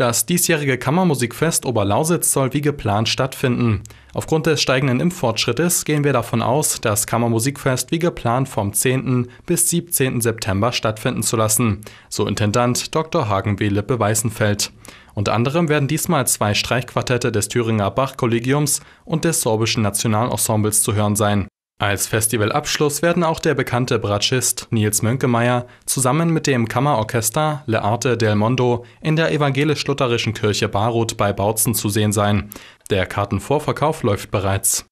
Das diesjährige Kammermusikfest Oberlausitz soll wie geplant stattfinden. Aufgrund des steigenden Impffortschrittes gehen wir davon aus, das Kammermusikfest wie geplant vom 10. bis 17. September stattfinden zu lassen, so Intendant Dr. Hagen W. Lippe-Weißenfeld. Unter anderem werden diesmal zwei Streichquartette des Thüringer Bach-Kollegiums und des Sorbischen Nationalensembles zu hören sein als Festivalabschluss werden auch der bekannte Bratschist Nils Mönkemeyer zusammen mit dem Kammerorchester Le Arte del Mondo in der evangelisch-lutherischen Kirche Baruth bei Bautzen zu sehen sein. Der Kartenvorverkauf läuft bereits